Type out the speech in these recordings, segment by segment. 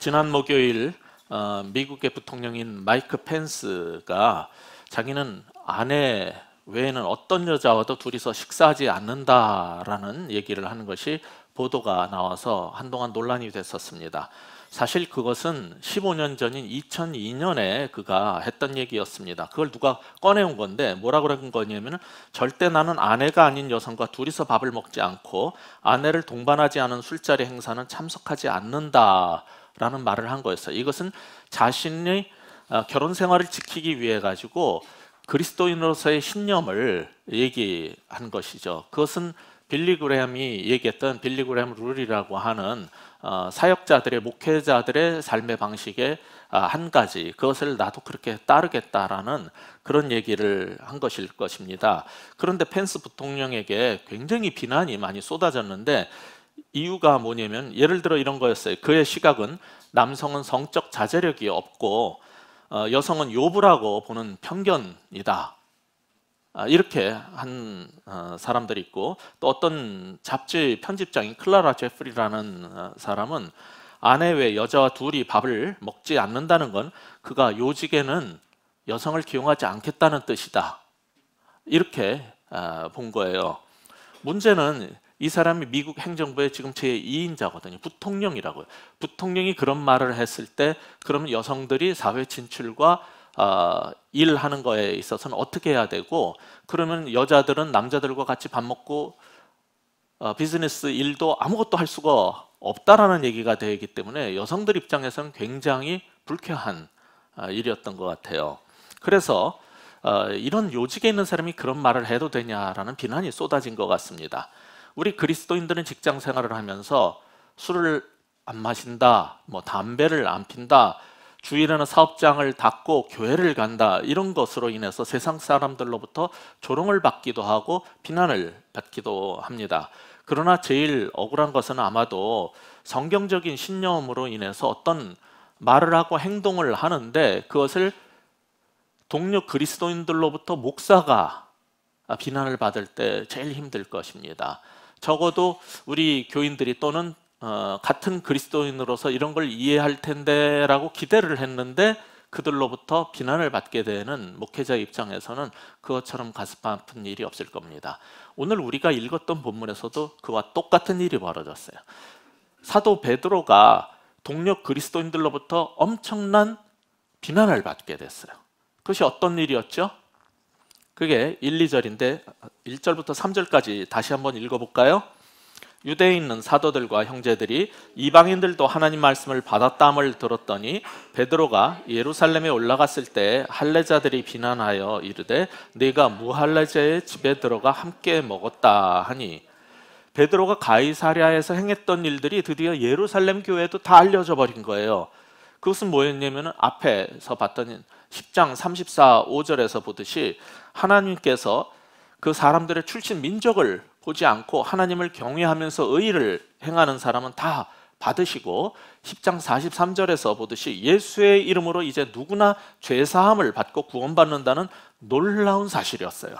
지난 목요일 어, 미국의 부통령인 마이크 펜스가 자기는 아내 외에는 어떤 여자와도 둘이서 식사하지 않는다라는 얘기를 하는 것이 보도가 나와서 한동안 논란이 됐었습니다. 사실 그것은 15년 전인 2002년에 그가 했던 얘기였습니다. 그걸 누가 꺼내온 건데 뭐라 그런 거냐면 절대 나는 아내가 아닌 여성과 둘이서 밥을 먹지 않고 아내를 동반하지 않은 술자리 행사는 참석하지 않는다. 라는 말을 한 거였어요. 이것은 자신의 어, 결혼 생활을 지키기 위해 가지고 그리스도인으로서의 신념을 얘기한 것이죠. 그것은 빌리 그램이 얘기했던 빌리 그램 룰이라고 하는 어, 사역자들의 목회자들의 삶의 방식의 아, 한 가지 그것을 나도 그렇게 따르겠다라는 그런 얘기를 한 것일 것입니다. 그런데 펜스 부통령에게 굉장히 비난이 많이 쏟아졌는데 이유가 뭐냐면 예를 들어 이런 거였어요. 그의 시각은 남성은 성적 자제력이 없고 어, 여성은 요부라고 보는 편견이다. 아, 이렇게 한 어, 사람들이 있고 또 어떤 잡지 편집장인 클라라 제프리라는 어, 사람은 아내 외 여자와 둘이 밥을 먹지 않는다는 건 그가 요직에는 여성을 기용하지 않겠다는 뜻이다. 이렇게 본 거예요. 문제는 이 사람이 미국 행정부의 지금 제2인자거든요. 부통령이라고요. 부통령이 그런 말을 했을 때 그러면 여성들이 사회 진출과 어, 일하는 거에 있어서는 어떻게 해야 되고 그러면 여자들은 남자들과 같이 밥 먹고 어, 비즈니스 일도 아무것도 할 수가 없다라는 얘기가 되기 때문에 여성들 입장에서는 굉장히 불쾌한 어, 일이었던 것 같아요. 그래서 어, 이런 요직에 있는 사람이 그런 말을 해도 되냐라는 비난이 쏟아진 것 같습니다. 우리 그리스도인들은 직장 생활을 하면서 술을 안 마신다, 뭐 담배를 안 핀다, 주일에는 사업장을 닫고 교회를 간다 이런 것으로 인해서 세상 사람들로부터 조롱을 받기도 하고 비난을 받기도 합니다. 그러나 제일 억울한 것은 아마도 성경적인 신념으로 인해서 어떤 말을 하고 행동을 하는데 그것을 동료 그리스도인들로부터 목사가 비난을 받을 때 제일 힘들 것입니다. 적어도 우리 교인들이 또는 어, 같은 그리스도인으로서 이런 걸 이해할 텐데라고 기대를 했는데 그들로부터 비난을 받게 되는 목회자 입장에서는 그것처럼 가슴 아픈 일이 없을 겁니다. 오늘 우리가 읽었던 본문에서도 그와 똑같은 일이 벌어졌어요. 사도 베드로가 동료 그리스도인들로부터 엄청난 비난을 받게 됐어요. 그것이 어떤 일이었죠? 그게 1, 2절인데 1절부터 3절까지 다시 한번 읽어볼까요? 유대에 있는 사도들과 형제들이 이방인들도 하나님 말씀을 받았다함을 들었더니 베드로가 예루살렘에 올라갔을 때 할례자들이 비난하여 이르되 네가 무할례자의 집에 들어가 함께 먹었다 하니 베드로가 가이사랴에서 행했던 일들이 드디어 예루살렘 교회도 다 알려져 버린 거예요. 그것은 뭐였냐면 앞에서 봤던 10장 34, 5절에서 보듯이 하나님께서 그 사람들의 출신 민족을 보지 않고 하나님을 경외하면서 의를 행하는 사람은 다 받으시고 10장 43절에서 보듯이 예수의 이름으로 이제 누구나 죄사함을 받고 구원받는다는 놀라운 사실이었어요.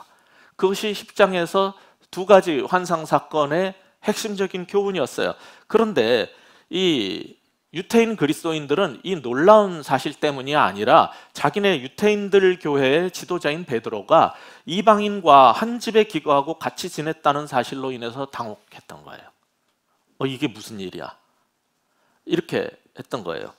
그것이 10장에서 두 가지 환상 사건의 핵심적인 교훈이었어요. 그런데 이 유태인 그리스도인들은 이 놀라운 사실 때문이 아니라 자기네 유태인들 교회의 지도자인 베드로가 이방인과 한 집에 기거하고 같이 지냈다는 사실로 인해서 당혹했던 거예요. 어, 이게 무슨 일이야? 이렇게 했던 거예요.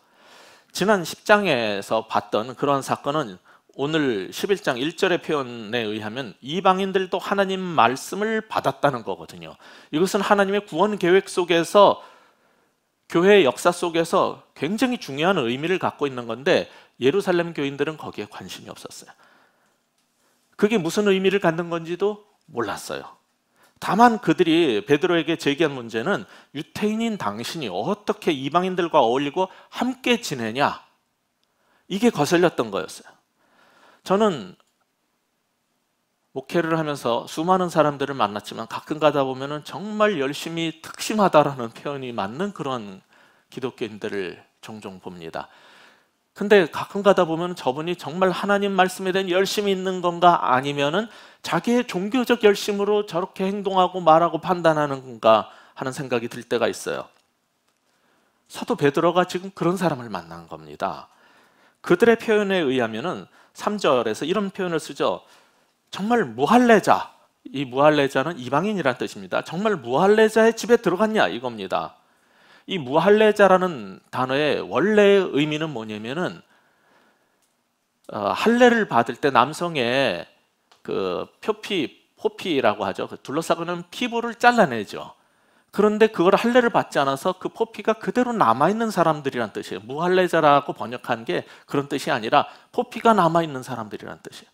지난 10장에서 봤던 그런 사건은 오늘 11장 1절의 표현에 의하면 이방인들도 하나님 말씀을 받았다는 거거든요. 이것은 하나님의 구원 계획 속에서 교회의 역사 속에서 굉장히 중요한 의미를 갖고 있는 건데 예루살렘 교인들은 거기에 관심이 없었어요. 그게 무슨 의미를 갖는 건지도 몰랐어요. 다만 그들이 베드로에게 제기한 문제는 유태인인 당신이 어떻게 이방인들과 어울리고 함께 지내냐 이게 거슬렸던 거였어요. 저는 목회를 하면서 수많은 사람들을 만났지만 가끔 가다 보면은 정말 열심히 특심하다라는 표현이 맞는 그런 기독교인들을 종종 봅니다. 근데 가끔 가다 보면 저분이 정말 하나님 말씀에 대한 열심이 있는 건가 아니면은 자기의 종교적 열심으로 저렇게 행동하고 말하고 판단하는 건가 하는 생각이 들 때가 있어요. 사도 베드로가 지금 그런 사람을 만난 겁니다. 그들의 표현에 의하면은 3절에서 이런 표현을 쓰죠. 정말 무할례자이무할례자는 이방인이란 뜻입니다. 정말 무할레자의 집에 들어갔냐 이겁니다. 이 무할레자라는 단어의 원래의 의미는 뭐냐면은 어, 할례를 받을 때 남성의 그 표피, 포피라고 하죠. 그 둘러싸고는 피부를 잘라내죠. 그런데 그걸 할례를 받지 않아서 그 포피가 그대로 남아 있는 사람들이란 뜻이에요. 무할례자라고 번역한 게 그런 뜻이 아니라 포피가 남아 있는 사람들이란 뜻이에요.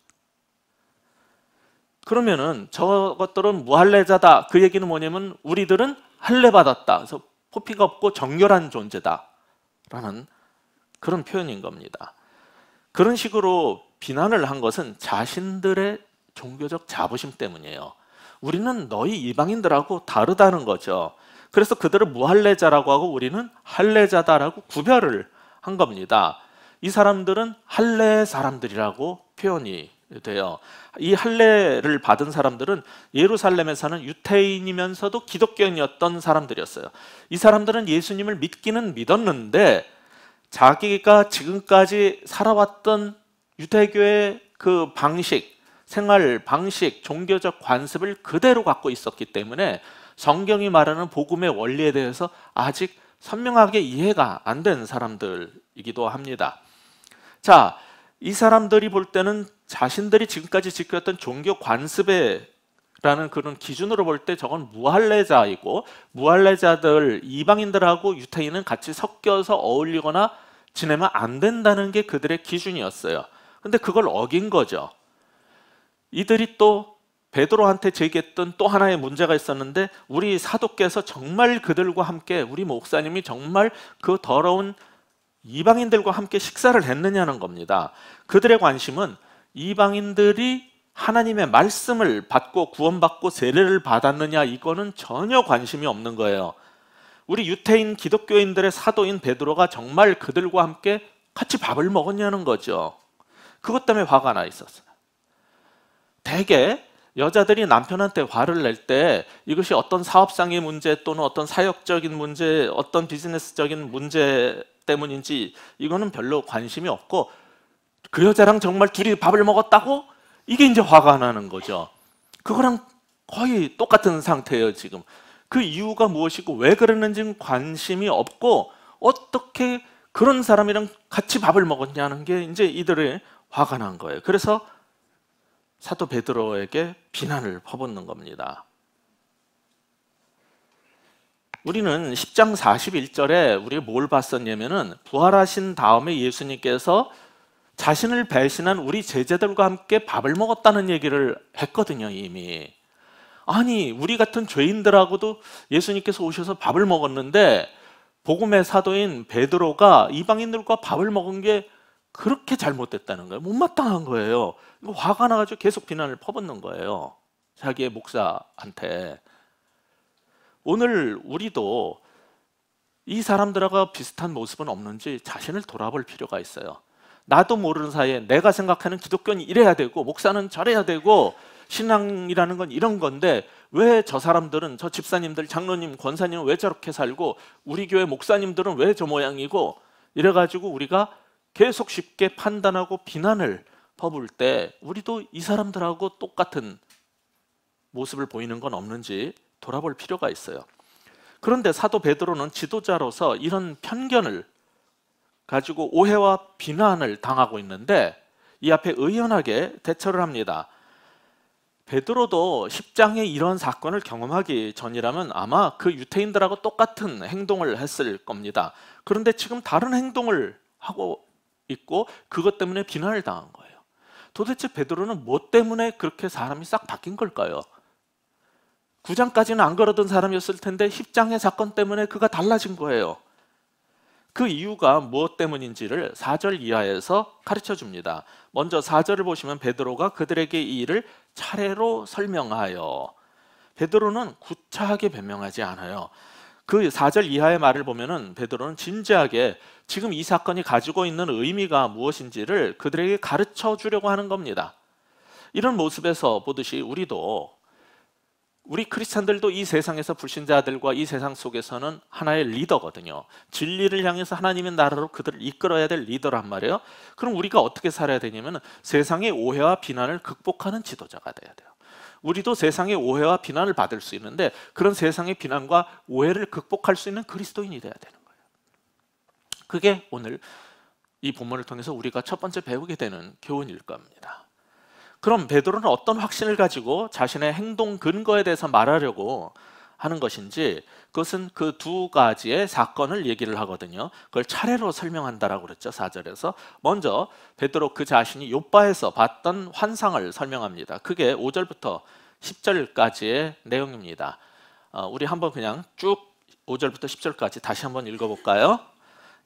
그러면은 저것들은 무할례자다. 그 얘기는 뭐냐면 우리들은 할례 받았다. 그래서 포피가 없고 정결한 존재다라는 그런 표현인 겁니다. 그런 식으로 비난을 한 것은 자신들의 종교적 자부심 때문이에요. 우리는 너희 이방인들하고 다르다는 거죠. 그래서 그들을 무할례자라고 하고 우리는 할례자다라고 구별을 한 겁니다. 이 사람들은 할례 사람들이라고 표현이 돼요. 이 할례를 받은 사람들은 예루살렘에 사는 유태인이면서도 기독교인이었던 사람들이었어요. 이 사람들은 예수님을 믿기는 믿었는데 자기가 지금까지 살아왔던 유태교의 그 방식, 생활 방식, 종교적 관습을 그대로 갖고 있었기 때문에 성경이 말하는 복음의 원리에 대해서 아직 선명하게 이해가 안 된 사람들이기도 합니다. 자, 이 사람들이 볼 때는 자신들이 지금까지 지켰던 종교 관습에 라는 그런 기준으로 볼 때 저건 무할례자이고 무할례자들 이방인들하고 유태인은 같이 섞여서 어울리거나 지내면 안 된다는 게 그들의 기준이었어요. 근데 그걸 어긴 거죠. 이들이 또 베드로한테 제기했던 또 하나의 문제가 있었는데 우리 사도께서 정말 그들과 함께 우리 목사님이 정말 그 더러운 이방인들과 함께 식사를 했느냐는 겁니다. 그들의 관심은 이방인들이 하나님의 말씀을 받고 구원받고 세례를 받았느냐 이거는 전혀 관심이 없는 거예요. 우리 유태인 기독교인들의 사도인 베드로가 정말 그들과 함께 같이 밥을 먹었냐는 거죠. 그것 때문에 화가 나 있었어요. 대개 여자들이 남편한테 화를 낼 때 이것이 어떤 사업상의 문제 또는 어떤 사역적인 문제, 어떤 비즈니스적인 문제 때문인지 이거는 별로 관심이 없고 그 여자랑 정말 둘이 밥을 먹었다고? 이게 이제 화가 나는 거죠. 그거랑 거의 똑같은 상태예요, 지금. 그 이유가 무엇이고 왜 그러는지는 관심이 없고 어떻게 그런 사람이랑 같이 밥을 먹었냐는 게 이제 이들의 화가 난 거예요. 그래서 사도 베드로에게 비난을 퍼붓는 겁니다. 우리는 10장 41절에 우리 뭘 봤었냐면은 부활하신 다음에 예수님께서 자신을 배신한 우리 제자들과 함께 밥을 먹었다는 얘기를 했거든요, 이미. 아니, 우리 같은 죄인들하고도 예수님께서 오셔서 밥을 먹었는데 복음의 사도인 베드로가 이방인들과 밥을 먹은 게 그렇게 잘못됐다는 거예요. 못마땅한 거예요. 화가 나가지고 계속 비난을 퍼붓는 거예요. 자기의 목사한테. 오늘 우리도 이 사람들하고 비슷한 모습은 없는지 자신을 돌아볼 필요가 있어요. 나도 모르는 사이에 내가 생각하는 기독교는 이래야 되고 목사는 저래야 되고 신앙이라는 건 이런 건데 왜 저 사람들은 저 집사님들 장로님 권사님은 왜 저렇게 살고 우리 교회 목사님들은 왜 저 모양이고 이래가지고 우리가 계속 쉽게 판단하고 비난을 퍼부을 때 우리도 이 사람들하고 똑같은 모습을 보이는 건 없는지 돌아볼 필요가 있어요. 그런데 사도 베드로는 지도자로서 이런 편견을 가지고 오해와 비난을 당하고 있는데 이 앞에 의연하게 대처를 합니다. 베드로도 10장의 이런 사건을 경험하기 전이라면 아마 그 유태인들하고 똑같은 행동을 했을 겁니다. 그런데 지금 다른 행동을 하고 있고 그것 때문에 비난을 당한 거예요. 도대체 베드로는 뭐 때문에 그렇게 사람이 싹 바뀐 걸까요? 9장까지는 안 그러던 사람이었을 텐데 10장의 사건 때문에 그가 달라진 거예요. 그 이유가 무엇 때문인지를 4절 이하에서 가르쳐 줍니다. 먼저 4절을 보시면 베드로가 그들에게 이 일을 차례로 설명하여 베드로는 구차하게 변명하지 않아요. 그 4절 이하의 말을 보면은 베드로는 진지하게 지금 이 사건이 가지고 있는 의미가 무엇인지를 그들에게 가르쳐 주려고 하는 겁니다. 이런 모습에서 보듯이 우리도 우리 크리스천들도이 세상에서 불신자들과 이 세상 속에서는 하나의 리더거든요. 진리를 향해서 하나님의 나라로 그들을 이끌어야 될 리더란 말이에요. 그럼 우리가 어떻게 살아야 되냐면 세상의 오해와 비난을 극복하는 지도자가 돼야 돼요. 우리도 세상의 오해와 비난을 받을 수 있는데 그런 세상의 비난과 오해를 극복할 수 있는 그리스도인이 돼야 되는 거예요. 그게 오늘 이 본문을 통해서 우리가 첫 번째 배우게 되는 교훈일 겁니다. 그럼 베드로는 어떤 확신을 가지고 자신의 행동 근거에 대해서 말하려고 하는 것인지 그것은 그 두 가지의 사건을 얘기를 하거든요. 그걸 차례로 설명한다라고 그랬죠. 4절에서 먼저 베드로 그 자신이 요바에서 봤던 환상을 설명합니다. 그게 5절부터 10절까지의 내용입니다. 어, 우리 한번 그냥 쭉 5절부터 10절까지 다시 한번 읽어볼까요?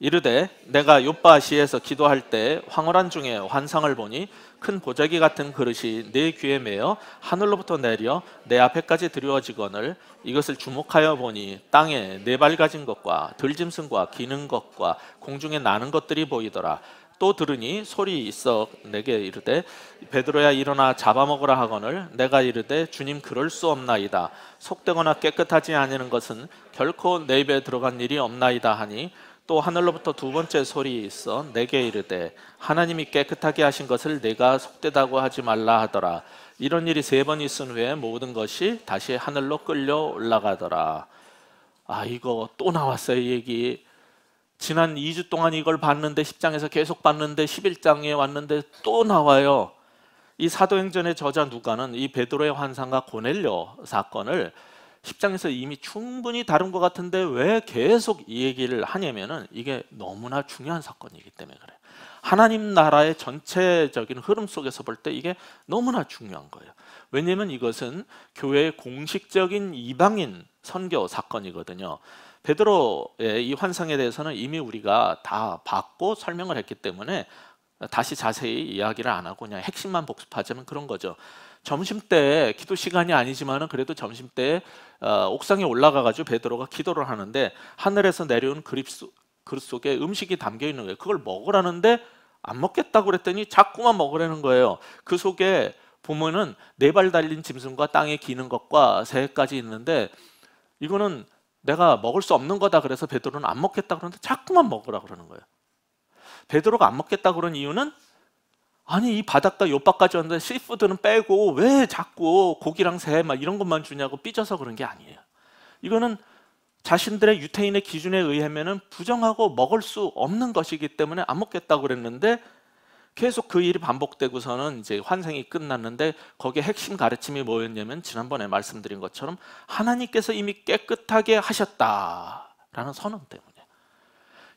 이르되 내가 요바시에서 기도할 때 황홀한 중에 환상을 보니 큰 보자기 같은 그릇이 내 네 귀에 매어 하늘로부터 내려 내 앞에까지 들여지거늘 이것을 주목하여 보니 땅에 네 발가진 것과 들짐승과 기는 것과 공중에 나는 것들이 보이더라 또 들으니 소리 있어 내게 이르되 베드로야 일어나 잡아먹으라 하거늘 내가 이르되 주님 그럴 수 없나이다 속되거나 깨끗하지 아니는 것은 결코 내 입에 들어간 일이 없나이다 하니 또 하늘로부터 두 번째 소리 에 있어 내게 이르되 하나님이 깨끗하게 하신 것을 내가 속되다고 하지 말라 하더라 이런 일이 세 번 있은 후에 모든 것이 다시 하늘로 끌려 올라가더라 아 이거 또 나왔어요 이 얘기 지난 2주 동안 이걸 봤는데 10장에서 계속 봤는데 11장에 왔는데 또 나와요 이 사도행전의 저자 누가는 이 베드로의 환상과 고넬료 사건을 10장에서 이미 충분히 다룬 것 같은데 왜 계속 이 얘기를 하냐면은 이게 너무나 중요한 사건이기 때문에 그래요. 하나님 나라의 전체적인 흐름 속에서 볼 때 이게 너무나 중요한 거예요. 왜냐하면 이것은 교회의 공식적인 이방인 선교 사건이거든요. 베드로의 이 환상에 대해서는 이미 우리가 다받고 설명을 했기 때문에 다시 자세히 이야기를 안 하고 그냥 핵심만 복습하자면 그런 거죠. 점심 때 기도 시간이 아니지만은 그래도 점심 때 어, 옥상에 올라가가지고 베드로가 기도를 하는데 하늘에서 내려온 그립 소, 그릇 속에 음식이 담겨 있는 거예요. 그걸 먹으라는데 안 먹겠다고 그랬더니 자꾸만 먹으라는 거예요. 그 속에 보면은 네 발 달린 짐승과 땅에 기는 것과 새까지 있는데 이거는 내가 먹을 수 없는 거다 그래서 베드로는 안 먹겠다 그러는데 자꾸만 먹으라 그러는 거예요. 베드로가 안 먹겠다 그런 이유는 아니 이 바닷가 옆바까지 왔는데 씨푸드는 빼고 왜 자꾸 고기랑 새막 이런 것만 주냐고 삐져서 그런 게 아니에요. 이거는 자신들의 유태인의 기준에 의하면은 부정하고 먹을 수 없는 것이기 때문에 안 먹겠다고 그랬는데 계속 그 일이 반복되고서는 이제 환생이 끝났는데 거기에 핵심 가르침이 뭐였냐면 지난번에 말씀드린 것처럼 하나님께서 이미 깨끗하게 하셨다라는 선언 때문에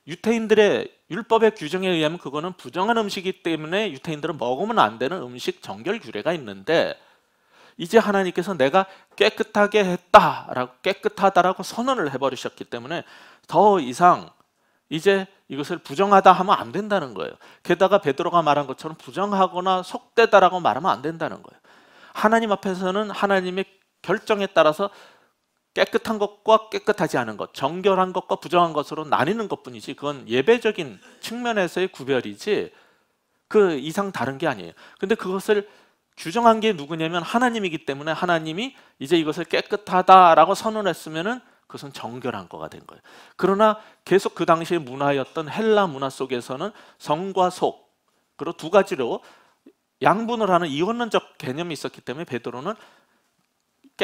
유태인들의 율법의 규정에 의하면 그거는 부정한 음식이기 때문에 유태인들은 먹으면 안 되는 음식 정결 규례가 있는데 이제 하나님께서 내가 깨끗하게 했다라고 깨끗하다라고 선언을 해버리셨기 때문에 더 이상 이제 이것을 부정하다 하면 안 된다는 거예요. 게다가 베드로가 말한 것처럼 부정하거나 속되다라고 말하면 안 된다는 거예요. 하나님 앞에서는 하나님의 결정에 따라서 깨끗한 것과 깨끗하지 않은 것, 정결한 것과 부정한 것으로 나뉘는 것뿐이지 그건 예배적인 측면에서의 구별이지 그 이상 다른 게 아니에요. 근데 그것을 규정한 게 누구냐면 하나님이기 때문에 하나님이 이제 이것을 깨끗하다라고 선언했으면은 그것은 정결한 거가 된 거예요. 그러나 계속 그 당시의 문화였던 헬라 문화 속에서는 성과 속, 그리고 두 가지로 양분을 하는 이혼론적 개념이 있었기 때문에 베드로는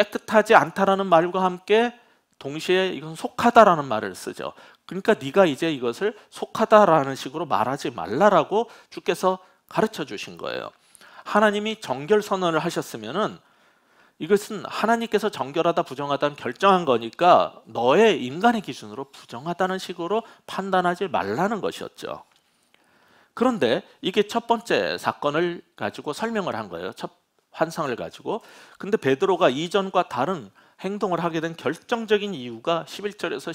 깨끗하지 않다라는 말과 함께 동시에 이건 속하다라는 말을 쓰죠. 그러니까 네가 이제 이것을 속하다라는 식으로 말하지 말라라고 주께서 가르쳐 주신 거예요. 하나님이 정결 선언을 하셨으면은 이것은 하나님께서 정결하다 부정하다는 결정한 거니까 너의 인간의 기준으로 부정하다는 식으로 판단하지 말라는 것이었죠. 그런데 이게 첫 번째 사건을 가지고 설명을 한 거예요. 첫 환상을 가지고 근데 베드로가 이전과 다른 행동을 하게 된 결정적인 이유가 11절에서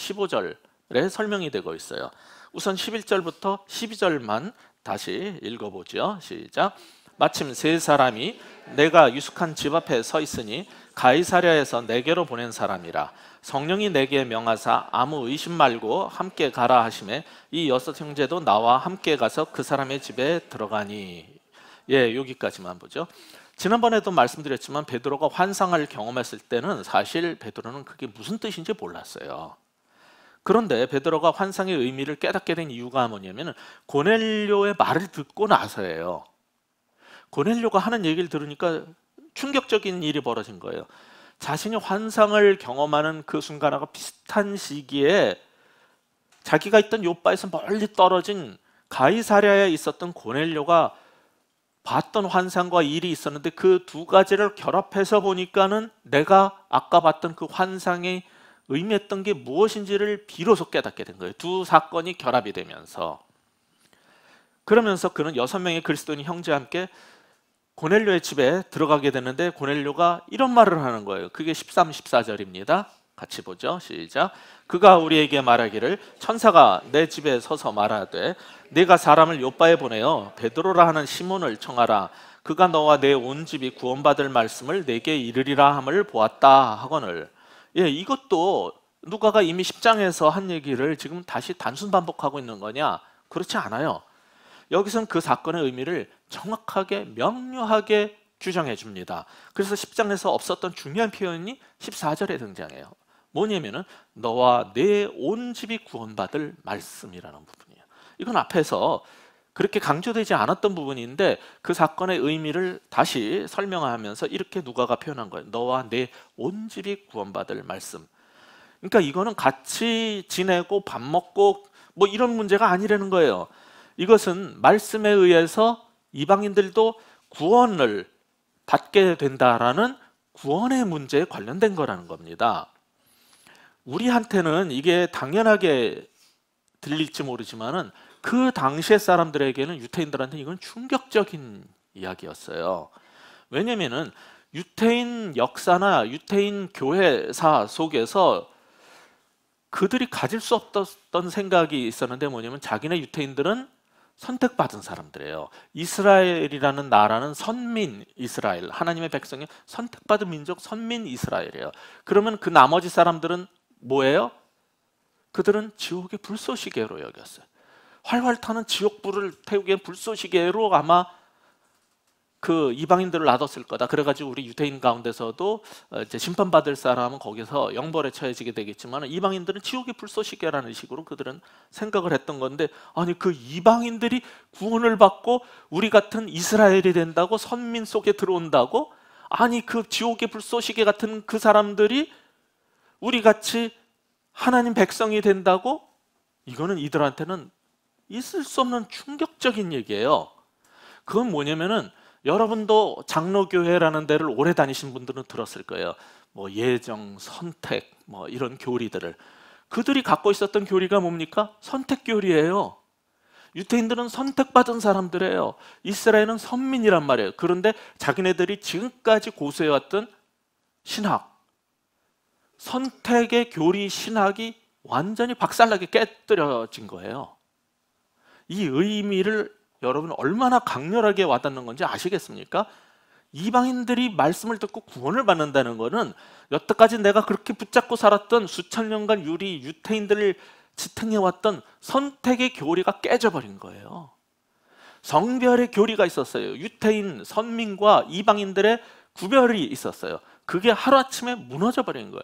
15절에 설명이 되고 있어요. 우선 11절부터 12절만 다시 읽어보죠. 시작. 마침 세 사람이 내가 유숙한 집 앞에 서 있으니 가이사랴에서 내게로 보낸 사람이라 성령이 내게 명하사 아무 의심 말고 함께 가라 하심에 이 여섯 형제도 나와 함께 가서 그 사람의 집에 들어가니 예 여기까지만 보죠. 지난번에도 말씀드렸지만 베드로가 환상을 경험했을 때는 사실 베드로는 그게 무슨 뜻인지 몰랐어요. 그런데 베드로가 환상의 의미를 깨닫게 된 이유가 뭐냐면 고넬료의 말을 듣고 나서예요. 고넬료가 하는 얘기를 들으니까 충격적인 일이 벌어진 거예요. 자신이 환상을 경험하는 그 순간하고 비슷한 시기에 자기가 있던 요바에서 멀리 떨어진 가이사랴에 있었던 고넬료가 봤던 환상과 일이 있었는데 그 두 가지를 결합해서 보니까는 내가 아까 봤던 그 환상이 의미했던 게 무엇인지를 비로소 깨닫게 된 거예요. 두 사건이 결합이 되면서 그러면서 그는 여섯 명의 그리스도인 형제와 함께 고넬료의 집에 들어가게 되는데 고넬료가 이런 말을 하는 거예요. 그게 13, 14절입니다. 같이 보죠. 시작. 그가 우리에게 말하기를 천사가 내 집에 서서 말하되 내가 사람을 요바에 보내어 베드로라 하는 시몬을 청하라 그가 너와 내 온 집이 구원받을 말씀을 내게 이르리라 함을 보았다 하거늘 예 이것도 누가가 이미 1장에서한 얘기를 지금 다시 단순 반복하고 있는 거냐 그렇지 않아요 여기서그 사건의 의미를 정확하게 명료하게 규정해 줍니다 그래서 1장에서 없었던 중요한 표현이 14절에 등장해요 뭐냐면은 너와 내 온 집이 구원받을 말씀이라는 부분요 이건 앞에서 그렇게 강조되지 않았던 부분인데 그 사건의 의미를 다시 설명하면서 이렇게 누가가 표현한 거예요. 너와 내온 집이 구원받을 말씀. 그러니까 이거는 같이 지내고 밥 먹고 뭐 이런 문제가 아니라는 거예요. 이것은 말씀에 의해서 이방인들도 구원을 받게 된다라는 구원의 문제에 관련된 거라는 겁니다. 우리한테는 이게 당연하게 들릴지 모르지만은 그 당시의 사람들에게는 유태인들한테 이건 충격적인 이야기였어요. 왜냐면은 유태인 역사나 유태인 교회사 속에서 그들이 가질 수 없었던 생각이 있었는데 뭐냐면 자기네 유태인들은 선택받은 사람들이에요. 이스라엘이라는 나라는 선민 이스라엘, 하나님의 백성이 선택받은 민족 선민 이스라엘이에요. 그러면 그 나머지 사람들은 뭐예요? 그들은 지옥의 불쏘시개로 여겼어요. 활활 타는 지옥불을 태우기엔 불쏘시개로 아마 그 이방인들을 놔뒀을 거다. 그래가지고 우리 유대인 가운데서도 어, 이제 심판받을 사람은 거기서 영벌에 처해지게 되겠지만 이방인들은 지옥의 불쏘시개라는 식으로 그들은 생각을 했던 건데 아니 그 이방인들이 구원을 받고 우리 같은 이스라엘이 된다고 선민 속에 들어온다고 아니 그 지옥의 불쏘시개 같은 그 사람들이 우리 같이 하나님 백성이 된다고? 이거는 이들한테는 있을 수 없는 충격적인 얘기예요. 그건 뭐냐면은 여러분도 장로교회라는 데를 오래 다니신 분들은 들었을 거예요. 뭐 예정, 선택, 뭐 이런 교리들을. 그들이 갖고 있었던 교리가 뭡니까? 선택 교리예요. 유태인들은 선택받은 사람들이에요. 이스라엘은 선민이란 말이에요. 그런데 자기네들이 지금까지 고수해왔던 신학, 선택의 교리 신학이 완전히 박살나게 깨뜨려진 거예요. 이 의미를 여러분 얼마나 강렬하게 와닿는 건지 아시겠습니까? 이방인들이 말씀을 듣고 구원을 받는다는 것은 여태까지 내가 그렇게 붙잡고 살았던 수천 년간 유리 유태인들을 지탱해왔던 선택의 교리가 깨져버린 거예요. 성별의 교리가 있었어요. 유태인, 선민과 이방인들의 구별이 있었어요. 그게 하루아침에 무너져버린 거예요.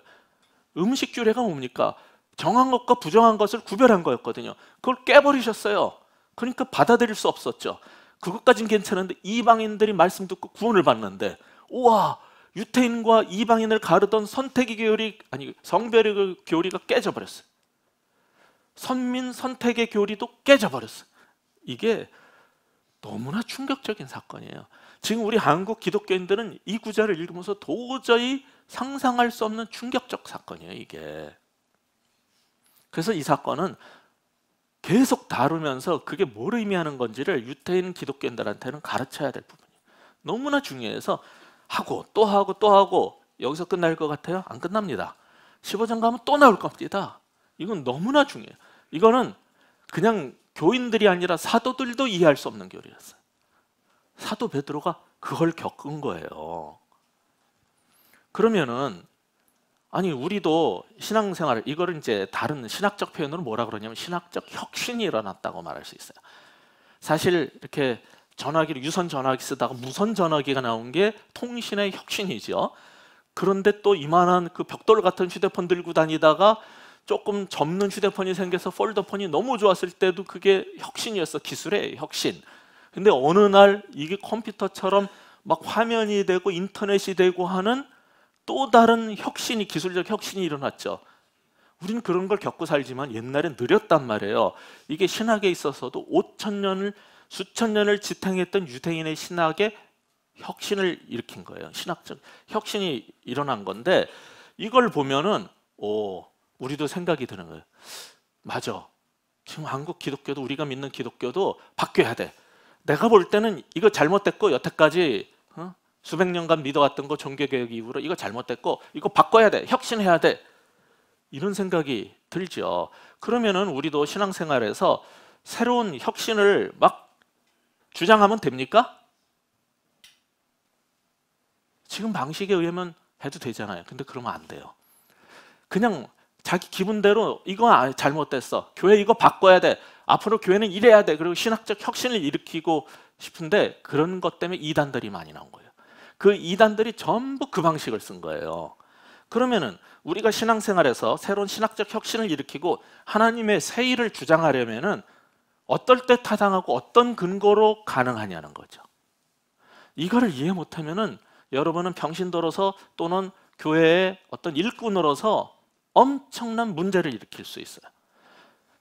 음식 규례가 뭡니까? 정한 것과 부정한 것을 구별한 거였거든요. 그걸 깨버리셨어요. 그러니까 받아들일 수 없었죠. 그것까진 괜찮은데 이방인들이 말씀 듣고 구원을 받는데 우와 유태인과 이방인을 가르던 선택의 교리 아니 성별의 그 교리가 깨져버렸어요. 선민 선택의 교리도 깨져버렸어요. 이게 너무나 충격적인 사건이에요. 지금 우리 한국 기독교인들은 이 구절을 읽으면서 도저히 상상할 수 없는 충격적 사건이에요, 이게. 그래서 이 사건은 계속 다루면서 그게 뭘 의미하는 건지를 유태인 기독교인들한테는 가르쳐야 될 부분이에요. 너무나 중요해서 하고 또 하고 또 하고 여기서 끝날 것 같아요? 안 끝납니다. 15장 가면 또 나올 겁니다. 이건 너무나 중요해요. 이거는 그냥 교인들이 아니라 사도들도 이해할 수 없는 교리였어요. 사도 베드로가 그걸 겪은 거예요. 그러면은 아니 우리도 신앙생활을 이거를 이제 다른 신학적 표현으로 뭐라 그러냐면 신학적 혁신이 일어났다고 말할 수 있어요. 사실 이렇게 전화기를 유선 전화기 쓰다가 무선 전화기가 나온 게 통신의 혁신이죠. 그런데 또 이만한 그 벽돌 같은 휴대폰 들고 다니다가 조금 접는 휴대폰이 생겨서 폴더폰이 너무 좋았을 때도 그게 혁신이었어 기술의 혁신. 근데 어느 날 이게 컴퓨터처럼 막 화면이 되고 인터넷이 되고 하는 또 다른 혁신이 기술적 혁신이 일어났죠. 우리는 그런 걸 겪고 살지만 옛날엔 느렸단 말이에요. 이게 신학에 있어서도 5천 년을 수천 년을 지탱했던 유대인의 신학에 혁신을 일으킨 거예요. 신학적 혁신이 일어난 건데 이걸 보면은 오 우리도 생각이 드는 거예요. 맞아. 지금 한국 기독교도 우리가 믿는 기독교도 바뀌어야 돼. 내가 볼 때는 이거 잘못됐고 여태까지 수백 년간 믿어왔던 거 종교개혁 이후로 이거 잘못됐고 이거 바꿔야 돼 혁신해야 돼 이런 생각이 들죠 그러면은 우리도 신앙생활에서 새로운 혁신을 막 주장하면 됩니까? 지금 방식에 의하면 해도 되잖아요 근데 그러면 안 돼요 그냥 자기 기분대로 이거 아, 잘못됐어 교회 이거 바꿔야 돼 앞으로 교회는 이래야 돼 그리고 신학적 혁신을 일으키고 싶은데 그런 것 때문에 이단들이 많이 나온 거예요 그 이단들이 전부 그 방식을 쓴 거예요. 그러면은 우리가 신앙생활에서 새로운 신학적 혁신을 일으키고 하나님의 세의를 주장하려면은 어떨 때 타당하고 어떤 근거로 가능하냐는 거죠. 이거를 이해 못하면은 여러분은 병신도로서 또는 교회의 어떤 일꾼으로서 엄청난 문제를 일으킬 수 있어요.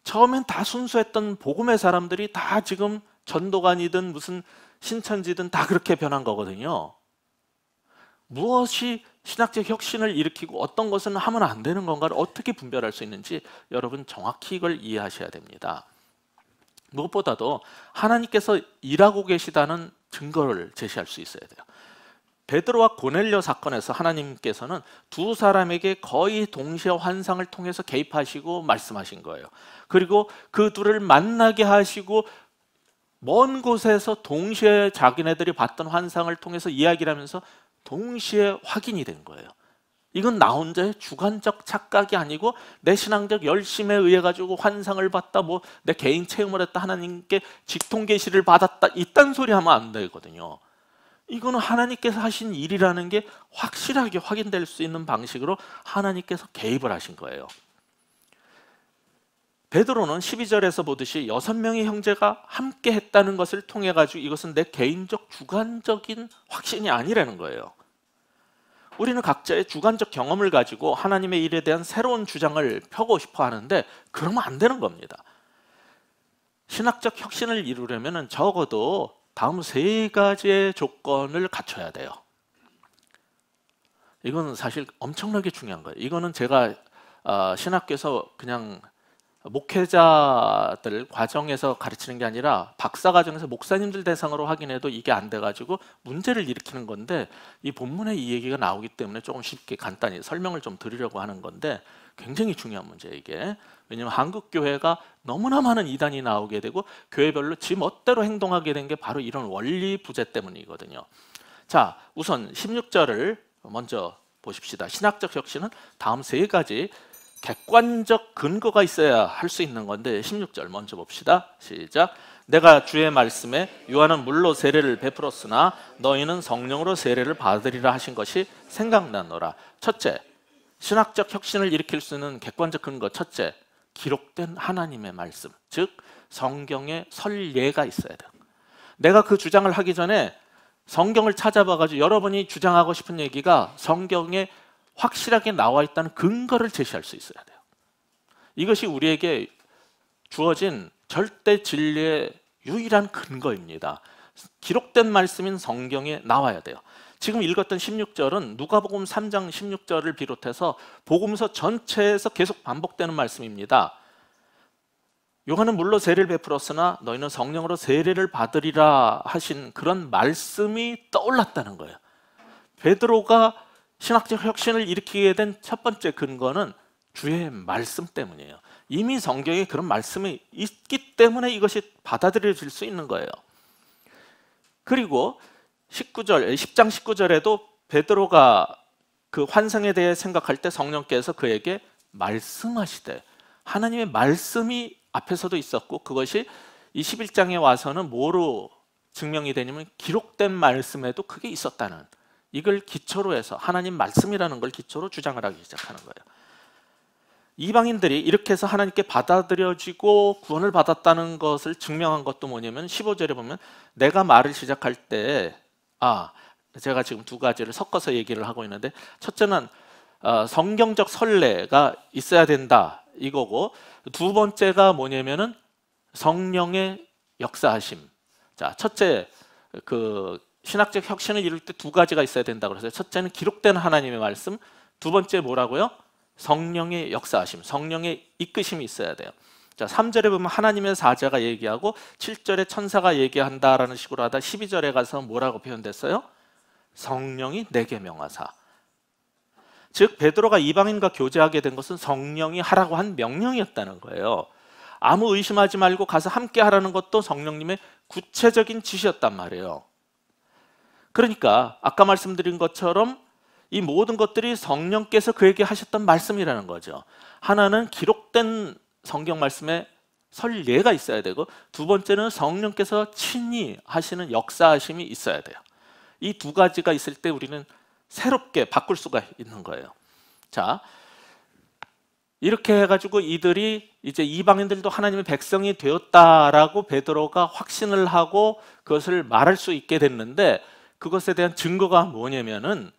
처음엔 다 순수했던 복음의 사람들이 다 지금 전도관이든 무슨 신천지든 다 그렇게 변한 거거든요. 무엇이 신학적 혁신을 일으키고 어떤 것은 하면 안 되는 건가를 어떻게 분별할 수 있는지 여러분 정확히 이걸 이해하셔야 됩니다. 무엇보다도 하나님께서 일하고 계시다는 증거를 제시할 수 있어야 돼요. 베드로와 고넬료 사건에서 하나님께서는 두 사람에게 거의 동시에 환상을 통해서 개입하시고 말씀하신 거예요. 그리고 그 둘을 만나게 하시고 먼 곳에서 동시에 자기네들이 봤던 환상을 통해서 이야기를 하면서 동시에 확인이 된 거예요. 이건 나 혼자의 주관적 착각이 아니고 내 신앙적 열심에 의해 가지고 환상을 봤다 뭐 내 개인 체험을 했다 하나님께 직통 계시를 받았다 이딴 소리 하면 안 되거든요. 이거는 하나님께서 하신 일이라는 게 확실하게 확인될 수 있는 방식으로 하나님께서 개입을 하신 거예요. 베드로는 12절에서 보듯이 여섯 명의 형제가 함께 했다는 것을 통해 가지고 이것은 내 개인적 주관적인 확신이 아니라는 거예요. 우리는 각자의 주관적 경험을 가지고 하나님의 일에 대한 새로운 주장을 펴고 싶어 하는데 그러면 안 되는 겁니다. 신학적 혁신을 이루려면 적어도 다음 세 가지의 조건을 갖춰야 돼요. 이건 사실 엄청나게 중요한 거예요. 이거는 제가 아, 신학교에서 그냥 목회자들 과정에서 가르치는 게 아니라 박사 과정에서 목사님들 대상으로 확인해도 이게 안 돼가지고 문제를 일으키는 건데 이 본문에 이 얘기가 나오기 때문에 조금 쉽게 간단히 설명을 좀 드리려고 하는 건데 굉장히 중요한 문제 이게 왜냐하면 한국 교회가 너무나 많은 이단이 나오게 되고 교회별로 지 멋대로 행동하게 된 게 바로 이런 원리 부재 때문이거든요. 자 우선 16절을 먼저 보십시다. 신학적 혁신은 다음 세 가지 객관적 근거가 있어야 할 수 있는 건데 16절 먼저 봅시다. 시작. 내가 주의 말씀에 요한은 물로 세례를 베풀었으나 너희는 성령으로 세례를 받으리라 하신 것이 생각나노라. 첫째, 신학적 혁신을 일으킬 수 있는 객관적 근거 첫째, 기록된 하나님의 말씀, 즉 성경의 설례가 있어야 돼 내가 그 주장을 하기 전에 성경을 찾아봐가지고 여러분이 주장하고 싶은 얘기가 성경의 확실하게 나와 있다는 근거를 제시할 수 있어야 돼요. 이것이 우리에게 주어진 절대 진리의 유일한 근거입니다. 기록된 말씀인 성경에 나와야 돼요. 지금 읽었던 16절은 누가복음 3장 16절을 비롯해서 복음서 전체에서 계속 반복되는 말씀입니다. 요한은 물로 세례를 베풀었으나 너희는 성령으로 세례를 받으리라 하신 그런 말씀이 떠올랐다는 거예요. 베드로가 신학적 혁신을 일으키게 된 첫 번째 근거는 주의 말씀 때문이에요. 이미 성경에 그런 말씀이 있기 때문에 이것이 받아들여질 수 있는 거예요. 그리고 19절, 10장 19절에도 베드로가 그 환상에 대해 생각할 때 성령께서 그에게 말씀하시되 하나님의 말씀이 앞에서도 있었고 그것이 이 11장에 와서는 뭐로 증명이 되냐면 기록된 말씀에도 그게 있었다는 이걸 기초로 해서 하나님 말씀이라는 걸 기초로 주장을 하기 시작하는 거예요. 이방인들이 이렇게 해서 하나님께 받아들여지고 구원을 받았다는 것을 증명한 것도 뭐냐면 15절에 보면 내가 말을 시작할 때 아, 제가 지금 두 가지를 섞어서 얘기를 하고 있는데 첫째는 어, 성경적 선례가 있어야 된다 이거고 두 번째가 뭐냐면은 성령의 역사하심. 자, 첫째 그 신학적 혁신을 이룰 때 두 가지가 있어야 된다고 그랬어요. 첫째는 기록된 하나님의 말씀, 두 번째 뭐라고요? 성령의 역사하심, 성령의 이끄심이 있어야 돼요. 자, 3절에 보면 하나님의 사자가 얘기하고 7절에 천사가 얘기한다라는 식으로 하다 12절에 가서 뭐라고 표현됐어요? 성령이 내게 명하사. 즉 베드로가 이방인과 교제하게 된 것은 성령이 하라고 한 명령이었다는 거예요. 아무 의심하지 말고 가서 함께 하라는 것도 성령님의 구체적인 지시였단 말이에요. 그러니까 아까 말씀드린 것처럼 이 모든 것들이 성령께서 그에게 하셨던 말씀이라는 거죠. 하나는 기록된 성경 말씀에 설례가 있어야 되고 두 번째는 성령께서 친히 하시는 역사하심이 있어야 돼요. 이 두 가지가 있을 때 우리는 새롭게 바꿀 수가 있는 거예요. 자, 이렇게 해가지고 이들이 이제 이방인들도 하나님의 백성이 되었다라고 베드로가 확신을 하고 그것을 말할 수 있게 됐는데 그것에 대한 증거가 뭐냐면은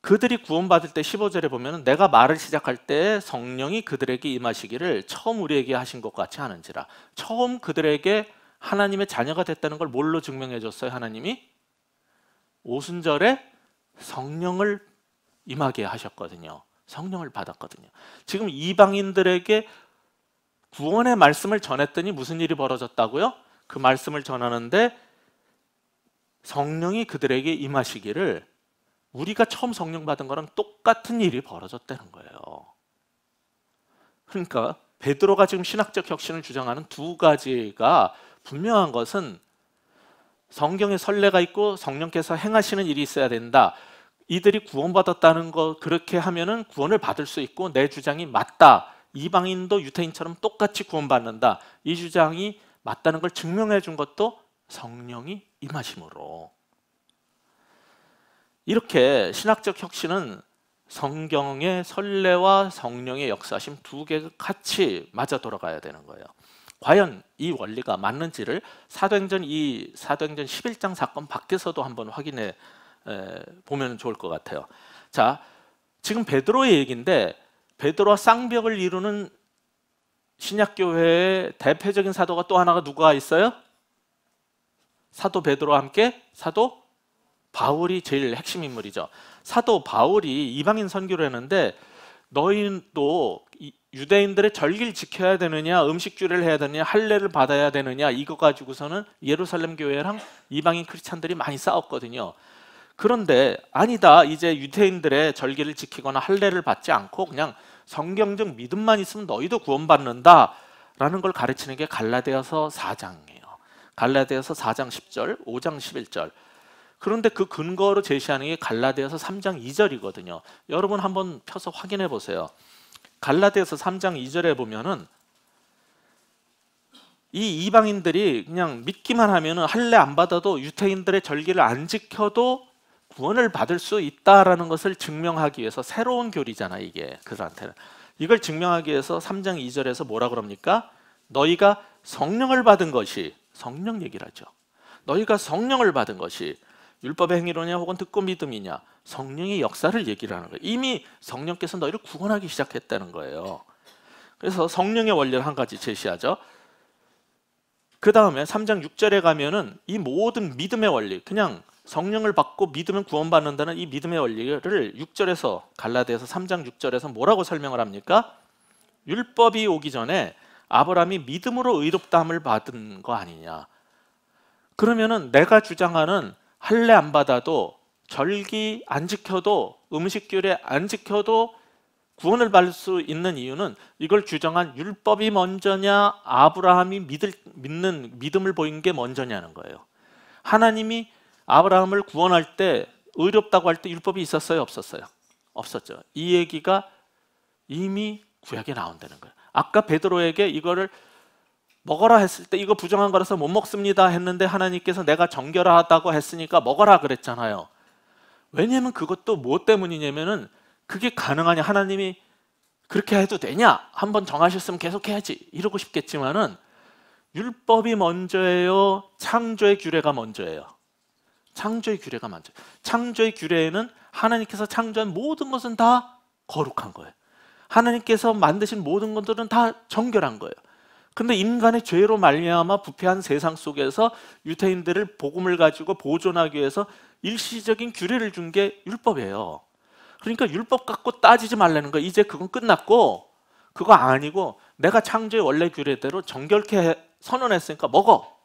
그들이 구원받을 때 15절에 보면 내가 말을 시작할 때 성령이 그들에게 임하시기를 처음 우리에게 하신 것 같이 하는지라 처음 그들에게 하나님의 자녀가 됐다는 걸 뭘로 증명해 줬어요 하나님이 오순절에 성령을 임하게 하셨거든요 성령을 받았거든요 지금 이방인들에게 구원의 말씀을 전했더니 무슨 일이 벌어졌다고요? 그 말씀을 전하는데 성령이 그들에게 임하시기를 우리가 처음 성령 받은 거랑 똑같은 일이 벌어졌다는 거예요. 그러니까 베드로가 지금 신학적 혁신을 주장하는 두 가지가 분명한 것은 성경에 선례가 있고 성령께서 행하시는 일이 있어야 된다. 이들이 구원받았다는 거 그렇게 하면은 구원을 받을 수 있고 내 주장이 맞다. 이방인도 유태인처럼 똑같이 구원받는다. 이 주장이 맞다는 걸 증명해 준 것도 성령이 임하심으로 이렇게 신학적 혁신은 성경의 선례와 성령의 역사심 두 개가 같이 맞아 돌아가야 되는 거예요. 과연 이 원리가 맞는지를 사도행전 이 사도행전 11장 사건 밖에서도 한번 확인해 보면 좋을 것 같아요. 자, 지금 베드로의 얘기인데 베드로와 쌍벽을 이루는 신약교회의 대표적인 사도가 또 하나가 누가 있어요? 사도 베드로와 함께 사도 바울이 제일 핵심 인물이죠. 사도 바울이 이방인 선교를 했는데 너희도 유대인들의 절기를 지켜야 되느냐, 음식주례를 해야 되느냐, 할례를 받아야 되느냐 이거 가지고서는 예루살렘 교회랑 이방인 크리스찬들이 많이 싸웠거든요. 그런데 아니다. 이제 유대인들의 절기를 지키거나 할례를 받지 않고 그냥 성경적 믿음만 있으면 너희도 구원받는다라는 걸 가르치는 게 갈라디아서 4장이에요. 갈라디아서 4장 10절, 5장 11절. 그런데 그 근거로 제시하는 게 갈라디아서 3장 2절이거든요. 여러분 한번 펴서 확인해 보세요. 갈라디아서 3장 2절에 보면은 이 이방인들이 그냥 믿기만 하면은 할례 안 받아도 유태인들의 절기를 안 지켜도 구원을 받을 수 있다라는 것을 증명하기 위해서 새로운 교리잖아 이게 그들한테는 이걸 증명하기 위해서 3장 2절에서 뭐라 그럽니까? 너희가 성령을 받은 것이 성령 얘기를 하죠. 너희가 성령을 받은 것이 율법의 행위로냐 혹은 듣고 믿음이냐 성령의 역사를 얘기를 하는 거예요. 이미 성령께서 너희를 구원하기 시작했다는 거예요. 그래서 성령의 원리를 한 가지 제시하죠. 그 다음에 3장 6절에 가면은 이 모든 믿음의 원리, 그냥 성령을 받고 믿으면 구원받는다는 이 믿음의 원리를 6절에서 갈라디아서 3장 6절에서 뭐라고 설명을 합니까? 율법이 오기 전에 아브라함이 믿음으로 의롭다함을 받은 거 아니냐. 그러면은 내가 주장하는 할례 안 받아도 절기 안 지켜도 음식 규례 안 지켜도 구원을 받을 수 있는 이유는 이걸 규정한 율법이 먼저냐 아브라함이 믿을, 믿는 믿음을 보인 게 먼저냐는 거예요. 하나님이 아브라함을 구원할 때 의롭다고 할 때 율법이 있었어요, 없었어요? 없었죠. 이 얘기가 이미 구약에 나온다는 거예요. 아까 베드로에게 이거를 먹어라 했을 때 이거 부정한 거라서 못 먹습니다 했는데 하나님께서 내가 정결하다고 했으니까 먹어라 그랬잖아요. 왜냐면 그것도 뭐 때문이냐면은 그게 가능하냐 하나님이 그렇게 해도 되냐 한번 정하셨으면 계속 해야지 이러고 싶겠지만은 율법이 먼저예요 창조의 규례가 먼저예요 창조의 규례가 먼저 창조의 규례에는 하나님께서 창조한 모든 것은 다 거룩한 거예요 하나님께서 만드신 모든 것들은 다 정결한 거예요. 근데 인간의 죄로 말미암아 부패한 세상 속에서 유태인들을 복음을 가지고 보존하기 위해서 일시적인 규례를 준 게 율법이에요. 그러니까 율법 갖고 따지지 말라는 거. 이제 그건 끝났고 그거 아니고 내가 창조의 원래 규례대로 정결케 선언했으니까 먹어.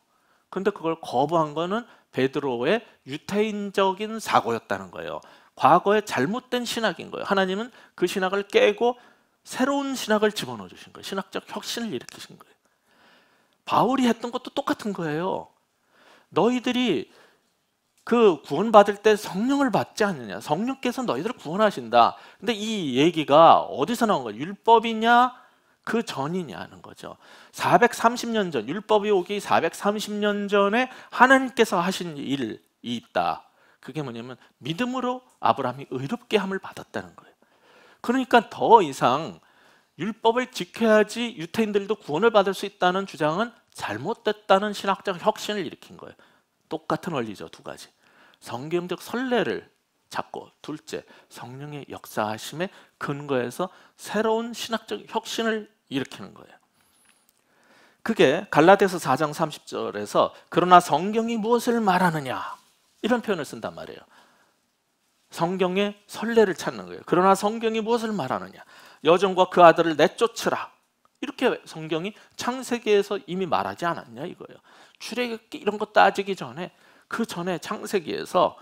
근데 그걸 거부한 거는 베드로의 유태인적인 사고였다는 거예요. 과거의 잘못된 신학인 거예요. 하나님은 그 신학을 깨고 새로운 신학을 집어넣어 주신 거예요. 신학적 혁신을 일으키신 거예요. 바울이 했던 것도 똑같은 거예요. 너희들이 그 구원받을 때 성령을 받지 않느냐. 성령께서 너희들을 구원하신다. 근데 이 얘기가 어디서 나온 거예요 율법이냐? 그 전이냐는 거죠. 430년 전, 율법이 오기 430년 전에 하나님께서 하신 일이 있다. 그게 뭐냐면 믿음으로 아브라함이 의롭게 함을 받았다는 거예요. 그러니까 더 이상 율법을 지켜야지 유태인들도 구원을 받을 수 있다는 주장은 잘못됐다는 신학적 혁신을 일으킨 거예요. 똑같은 원리죠, 두 가지. 성경적 선례를 잡고 둘째, 성령의 역사하심에 근거해서 새로운 신학적 혁신을 일으키는 거예요. 그게 갈라디아서 4장 30절에서 그러나 성경이 무엇을 말하느냐 이런 표현을 쓴단 말이에요. 성경의 선례를 찾는 거예요. 그러나 성경이 무엇을 말하느냐? 여정과그 아들을 내쫓으라. 이렇게 성경이 창세기에서 이미 말하지 않았냐 이거예요. 출애굽기 이런 거 따지기 전에 그 전에 창세기에서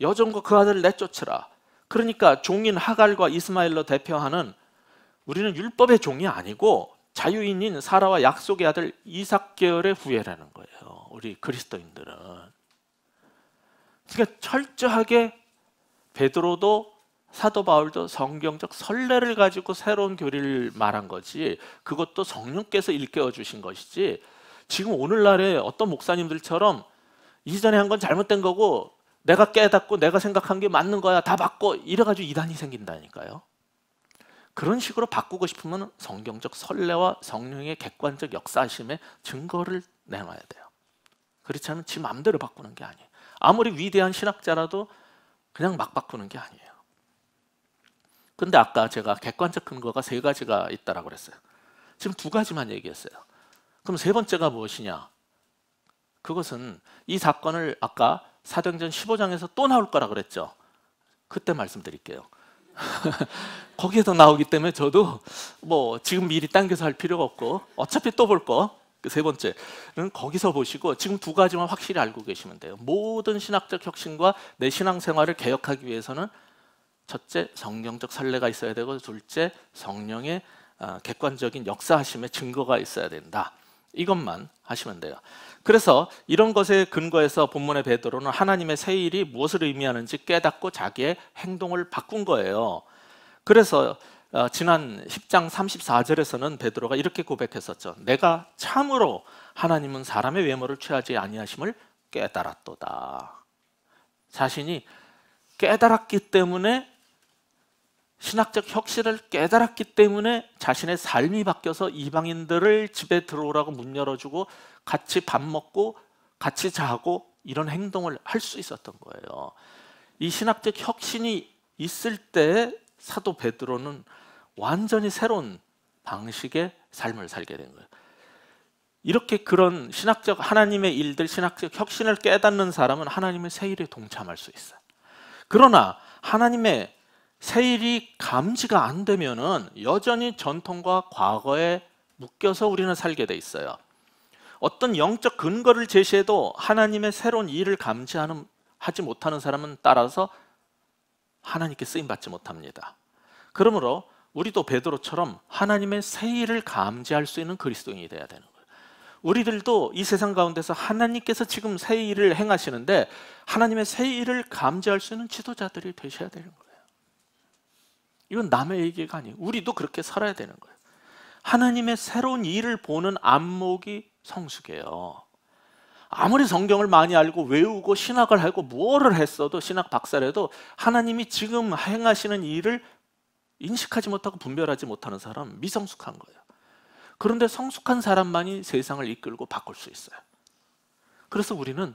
여정과그 아들을 내쫓으라. 그러니까 종인 하갈과 이스마엘로 대표하는 우리는 율법의 종이 아니고 자유인인 사라와 약속의 아들 이삭 계열의 후예라는 거예요. 우리 그리스도인들은. 그러니까 철저하게 베드로도 사도 바울도 성경적 선례를 가지고 새로운 교리를 말한 거지 그것도 성령께서 일깨워 주신 것이지 지금 오늘날에 어떤 목사님들처럼 이전에 한 건 잘못된 거고 내가 깨닫고 내가 생각한 게 맞는 거야 다 바꿔 이래가지고 이단이 생긴다니까요 그런 식으로 바꾸고 싶으면 성경적 선례와 성령의 객관적 역사심의 증거를 내놔야 돼요 그렇지 않으면 지 마음대로 바꾸는 게 아니에요 아무리 위대한 신학자라도 그냥 막 바꾸는 게 아니에요. 근데 아까 제가 객관적 근거가 세 가지가 있다라고 그랬어요. 지금 두 가지만 얘기했어요. 그럼 세 번째가 무엇이냐? 그것은 이 사건을 아까 사도행전 15장에서 또 나올 거라 그랬죠. 그때 말씀드릴게요. 거기에서 나오기 때문에 저도 뭐 지금 미리 당겨서 할 필요가 없고 어차피 또볼거 그 세 번째는 거기서 보시고 지금 두 가지만 확실히 알고 계시면 돼요. 모든 신학적 혁신과 내 신앙생활을 개혁하기 위해서는 첫째 성경적 선례가 있어야 되고 둘째 성령의 아, 객관적인 역사하심의 증거가 있어야 된다. 이것만 하시면 돼요. 그래서 이런 것에 근거해서 본문의 베드로는 하나님의 새일이 무엇을 의미하는지 깨닫고 자기의 행동을 바꾼 거예요. 그래서 어, 지난 10장 34절에서는 베드로가 이렇게 고백했었죠. 내가 참으로 하나님은 사람의 외모를 취하지 아니하심을 깨달았도다. 자신이 깨달았기 때문에 신학적 혁신을 깨달았기 때문에 자신의 삶이 바뀌어서 이방인들을 집에 들어오라고 문 열어주고 같이 밥 먹고 같이 자고 이런 행동을 할 수 있었던 거예요. 이 신학적 혁신이 있을 때 사도 베드로는 완전히 새로운 방식의 삶을 살게 된 거예요. 이렇게 그런 신학적 하나님의 일들, 신학적 혁신을 깨닫는 사람은 하나님의 세일에 동참할 수 있어요. 그러나 하나님의 세일이 감지가 안 되면은 여전히 전통과 과거에 묶여서 우리는 살게 돼 있어요. 어떤 영적 근거를 제시해도 하나님의 새로운 일을 감지하는 하지 못하는 사람은 따라서 하나님께 쓰임 받지 못합니다. 그러므로 우리도 베드로처럼 하나님의 세일을 감지할 수 있는 그리스도인이 돼야 되는 거예요. 우리들도 이 세상 가운데서 하나님께서 지금 새 일을 행하시는데 하나님의 새 일을 감지할 수 있는 지도자들이 되셔야 되는 거예요. 이건 남의 얘기가 아니에요. 우리도 그렇게 살아야 되는 거예요. 하나님의 새로운 일을 보는 안목이 성숙해요. 아무리 성경을 많이 알고 외우고 신학을 하고 무엇을 했어도 신학 박사라도 하나님이 지금 행하시는 일을 인식하지 못하고 분별하지 못하는 사람 미성숙한 거예요. 그런데 성숙한 사람만이 세상을 이끌고 바꿀 수 있어요. 그래서 우리는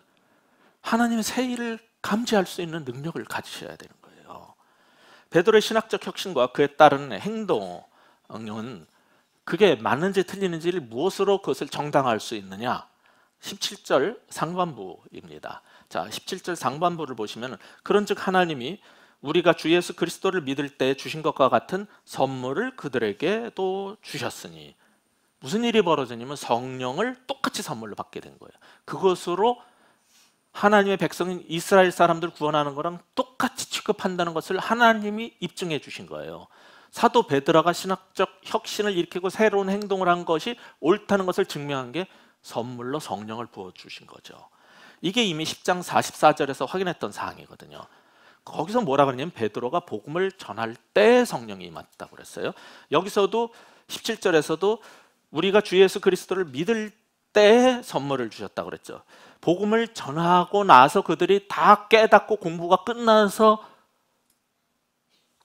하나님의 새 일을 감지할 수 있는 능력을 가지셔야 되는 거예요. 베드로의 신학적 혁신과 그에 따른 행동은 그게 맞는지 틀리는지를 무엇으로 그것을 정당할수 있느냐? 17절 상반부입니다. 자, 17절 상반부를 보시면 그런즉 하나님이 우리가 주 예수 그리스도를 믿을 때 주신 것과 같은 선물을 그들에게 도 주셨으니 무슨 일이 벌어졌냐면 성령을 똑같이 선물로 받게 된 거예요. 그것으로 하나님의 백성인 이스라엘 사람들 구원하는 거랑 똑같이 취급한다는 것을 하나님이 입증해 주신 거예요. 사도 베드라가 신학적 혁신을 일으키고 새로운 행동을 한 것이 옳다는 것을 증명한 게 선물로 성령을 부어 주신 거죠. 이게 이미 10장 44절에서 확인했던 사항이거든요. 거기서 뭐라 그러냐면 베드로가 복음을 전할 때 성령이 임했다고 그랬어요. 여기서도 17절에서도 우리가 주 예수 그리스도를 믿을 때 선물을 주셨다고 그랬죠. 복음을 전하고 나서 그들이 다 깨닫고 공부가 끝나서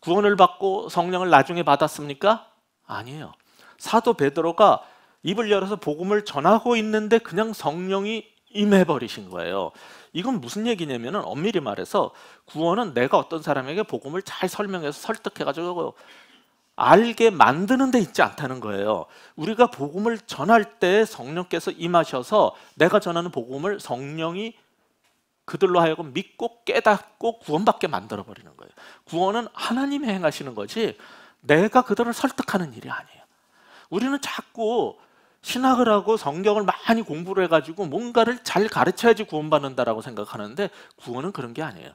구원을 받고 성령을 나중에 받았습니까? 아니에요. 사도 베드로가 입을 열어서 복음을 전하고 있는데 그냥 성령이 임해 버리신 거예요. 이건 무슨 얘기냐면은 엄밀히 말해서 구원은 내가 어떤 사람에게 복음을 잘 설명해서 설득해가지고 알게 만드는 데 있지 않다는 거예요. 우리가 복음을 전할 때 성령께서 임하셔서 내가 전하는 복음을 성령이 그들로 하여금 믿고 깨닫고 구원받게 만들어 버리는 거예요. 구원은 하나님이 행하시는 거지 내가 그들을 설득하는 일이 아니에요. 우리는 자꾸 신학을 하고 성경을 많이 공부를 해가지고 뭔가를 잘 가르쳐야지 구원받는다라고 생각하는데 구원은 그런 게 아니에요.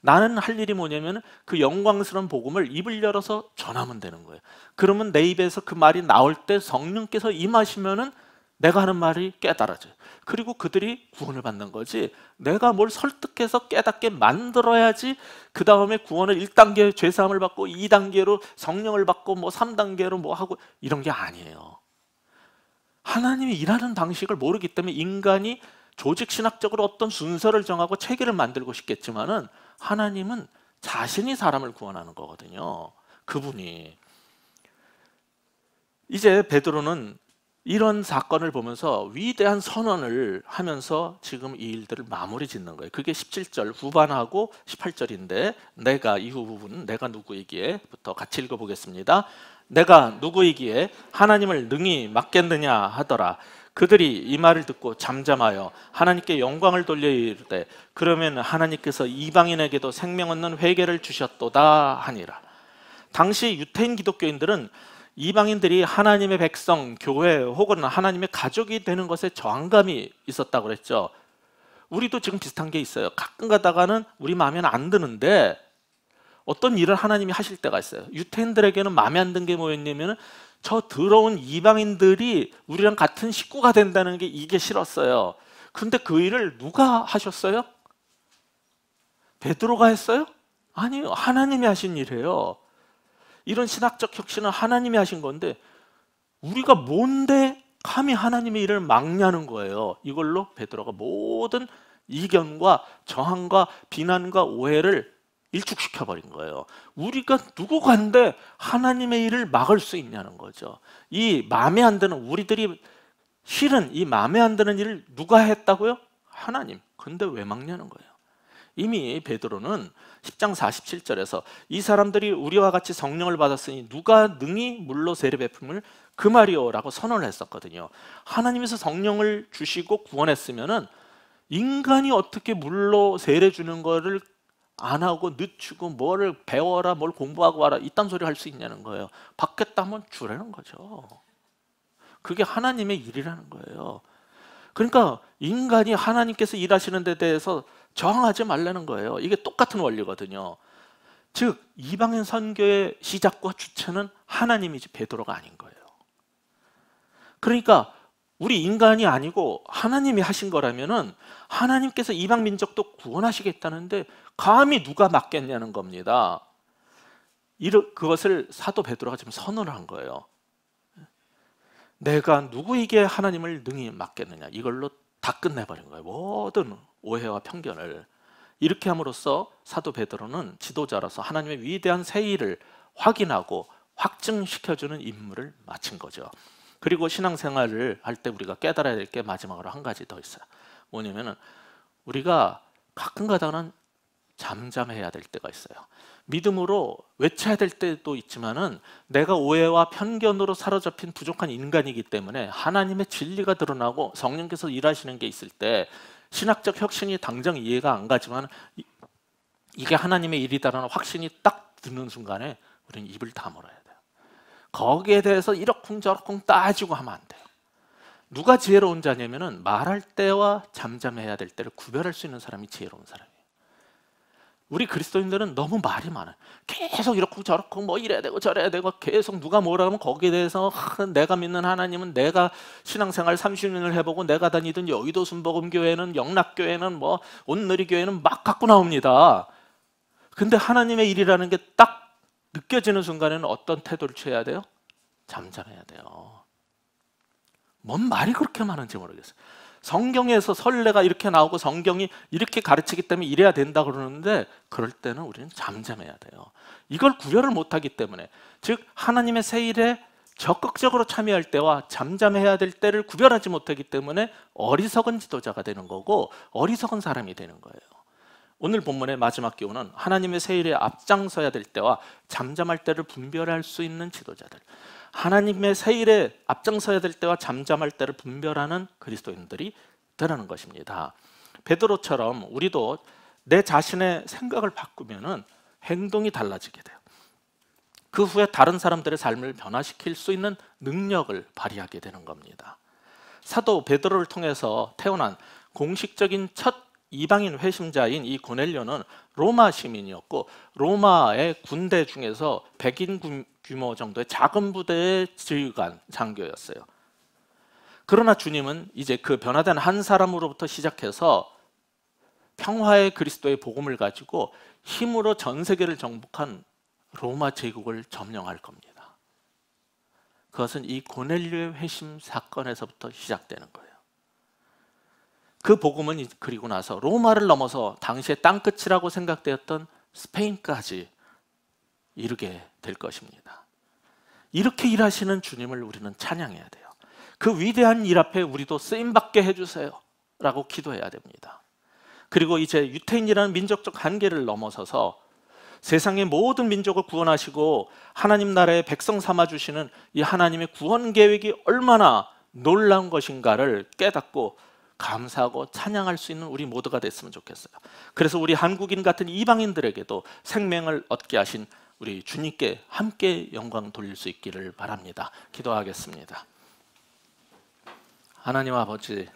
나는 할 일이 뭐냐면 그 영광스러운 복음을 입을 열어서 전하면 되는 거예요. 그러면 내 입에서 그 말이 나올 때 성령께서 임하시면은 내가 하는 말이 깨달아져요. 그리고 그들이 구원을 받는 거지. 내가 뭘 설득해서 깨닫게 만들어야지 그 다음에 구원을 1단계 죄사함을 받고 2단계로 성령을 받고 뭐 3단계로 뭐 하고 이런 게 아니에요. 하나님이 일하는 방식을 모르기 때문에 인간이 조직 신학적으로 어떤 순서를 정하고 체계를 만들고 싶겠지만은 하나님은 자신이 사람을 구원하는 거거든요. 그분이 이제 베드로는 이런 사건을 보면서 위대한 선언을 하면서 지금 이 일들을 마무리 짓는 거예요. 그게 17절 후반하고 18절인데 내가 이후 부분은 내가 누구이기부터 같이 읽어보겠습니다. 내가 누구이기에 하나님을 능히 맡겠느냐 하더라. 그들이 이 말을 듣고 잠잠하여 하나님께 영광을 돌려 이르되 그러면 하나님께서 이방인에게도 생명 얻는 회개를 주셨도다 하니라. 당시 유태인 기독교인들은 이방인들이 하나님의 백성, 교회 혹은 하나님의 가족이 되는 것에 저항감이 있었다고 그랬죠. 우리도 지금 비슷한 게 있어요. 가끔 가다가는 우리 마음에는 안 드는데 어떤 일을 하나님이 하실 때가 있어요. 유태인들에게는 마음에 안 든 게 뭐였냐면 저 더러운 이방인들이 우리랑 같은 식구가 된다는 게 이게 싫었어요. 근데 그 일을 누가 하셨어요? 베드로가 했어요? 아니, 하나님이 하신 일이에요. 이런 신학적 혁신은 하나님이 하신 건데 우리가 뭔데 감히 하나님의 일을 막냐는 거예요. 이걸로 베드로가 모든 이견과 저항과 비난과 오해를 일축시켜 버린 거예요. 우리가 누구 관데 하나님의 일을 막을 수 있냐는 거죠. 이 마음에 안 드는 우리들이 실은 이 마음에 안 드는 일을 누가 했다고요? 하나님. 근데 왜 막냐는 거예요. 이미 베드로는 10장 47절에서 이 사람들이 우리와 같이 성령을 받았으니 누가 능히 물로 세례 베품을 그 말이요라고 선언을 했었거든요. 하나님에서 성령을 주시고 구원했으면은 인간이 어떻게 물로 세례 주는 거를 안 하고 늦추고 뭐를 배워라 뭘 공부하고 와라 이딴 소리 할 수 있냐는 거예요. 받겠다 면 주라는 거죠. 그게 하나님의 일이라는 거예요. 그러니까 인간이 하나님께서 일하시는 데 대해서 저항하지 말라는 거예요. 이게 똑같은 원리거든요. 즉 이방인 선교의 시작과 주체는 하나님이지 베드로가 아닌 거예요. 그러니까 우리 인간이 아니고 하나님이 하신 거라면은 하나님께서 이방 민족도 구원하시겠다는데 감히 누가 막겠냐는 겁니다. 이르, 그것을 사도 베드로가 지금 선언을 한 거예요. 내가 누구에게 하나님을 능히 맡겠느냐 이걸로 다 끝내버린 거예요. 모든 오해와 편견을 이렇게 함으로써 사도 베드로는 지도자로서 하나님의 위대한 세일을 확인하고 확증시켜주는 임무를 마친 거죠. 그리고 신앙생활을 할 때 우리가 깨달아야 될 게 마지막으로 한 가지 더 있어요. 뭐냐면은 우리가 가끔가다는 잠잠해야 될 때가 있어요. 믿음으로 외쳐야 될 때도 있지만은 내가 오해와 편견으로 사로잡힌 부족한 인간이기 때문에 하나님의 진리가 드러나고 성령께서 일하시는 게 있을 때 신학적 혁신이 당장 이해가 안 가지만 이게 하나님의 일이다라는 확신이 딱 드는 순간에 우리는 입을 다물어야 돼. 거기에 대해서 이러쿵저러쿵 따지고 하면 안 돼요. 누가 지혜로운 자냐면은 말할 때와 잠잠해야 될 때를 구별할 수 있는 사람이 지혜로운 사람이에요. 우리 그리스도인들은 너무 말이 많아요. 계속 이렇고 저렇고 뭐 이래야 되고 저래야 되고 계속 누가 뭐라 하면 거기에 대해서 내가 믿는 하나님은 내가 신앙생활 30년을 해보고 내가 다니던 여의도 순복음교회는 영락교회는 뭐 온누리교회는 막 갖고 나옵니다. 근데 하나님의 일이라는 게딱 느껴지는 순간에는 어떤 태도를 취해야 돼요? 잠잠해야 돼요. 뭔 말이 그렇게 많은지 모르겠어요. 성경에서 설레가 이렇게 나오고 성경이 이렇게 가르치기 때문에 이래야 된다 그러는데 그럴 때는 우리는 잠잠해야 돼요. 이걸 구별을 못하기 때문에 즉 하나님의 세일에 적극적으로 참여할 때와 잠잠해야 될 때를 구별하지 못하기 때문에 어리석은 지도자가 되는 거고 어리석은 사람이 되는 거예요. 오늘 본문의 마지막 기호는 하나님의 세일에 앞장서야 될 때와 잠잠할 때를 분별할 수 있는 지도자들. 하나님의 세일에 앞장서야 될 때와 잠잠할 때를 분별하는 그리스도인들이 되라는 것입니다. 베드로처럼 우리도 내 자신의 생각을 바꾸면 행동이 달라지게 돼요. 그 후에 다른 사람들의 삶을 변화시킬 수 있는 능력을 발휘하게 되는 겁니다. 사도 베드로를 통해서 태어난 공식적인 첫 이방인 회심자인 이 고넬료는 로마 시민이었고 로마의 군대 중에서 백인 규모 정도의 작은 부대의 지휘관 장교였어요. 그러나 주님은 이제 그 변화된 한 사람으로부터 시작해서 평화의 그리스도의 복음을 가지고 힘으로 전 세계를 정복한 로마 제국을 점령할 겁니다. 그것은 이 고넬료의 회심 사건에서부터 시작되는 거예요. 그 복음은 그리고 나서 로마를 넘어서 당시의 땅끝이라고 생각되었던 스페인까지 이르게 될 것입니다. 이렇게 일하시는 주님을 우리는 찬양해야 돼요. 그 위대한 일 앞에 우리도 쓰임받게 해주세요. 라고 기도해야 됩니다. 그리고 이제 유태인이라는 민족적 한계를 넘어서서 세상의 모든 민족을 구원하시고 하나님 나라의 백성 삼아 주시는 이 하나님의 구원 계획이 얼마나 놀라운 것인가를 깨닫고 감사하고 찬양할 수 있는 우리 모두가 됐으면 좋겠어요. 그래서 우리 한국인 같은 이방인들에게도 생명을 얻게 하신 우리 주님께 함께 영광 돌릴 수 있기를 바랍니다. 기도하겠습니다. 하나님 아버지,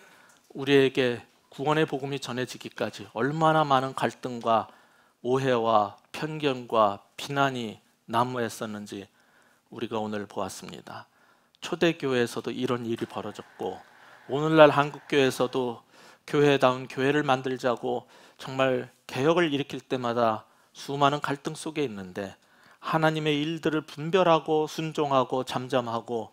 우리에게 구원의 복음이 전해지기까지 얼마나 많은 갈등과 오해와 편견과 비난이 난무했었는지 우리가 오늘 보았습니다. 초대교회에서도 이런 일이 벌어졌고 오늘날 한국교회에서도 교회다운 교회를 만들자고 정말 개혁을 일으킬 때마다 수많은 갈등 속에 있는데 하나님의 일들을 분별하고 순종하고 잠잠하고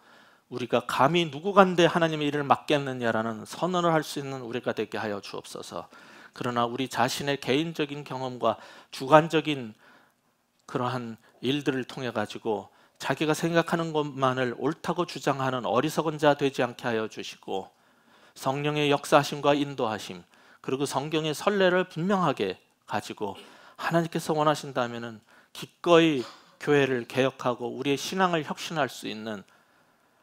우리가 감히 누구간데 하나님의 일을 맡겠느냐라는 선언을 할 수 있는 우리가 되게 하여 주옵소서. 그러나 우리 자신의 개인적인 경험과 주관적인 그러한 일들을 통해 가지고 자기가 생각하는 것만을 옳다고 주장하는 어리석은 자 되지 않게 하여 주시고 성령의 역사하심과 인도하심 그리고 성경의 선례를 분명하게 가지고 하나님께서 원하신다면 기꺼이 교회를 개혁하고 우리의 신앙을 혁신할 수 있는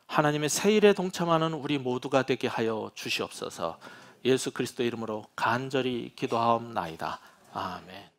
하나님의 세일에 동참하는 우리 모두가 되게 하여 주시옵소서. 예수 그리스도 이름으로 간절히 기도하옵나이다. 아멘.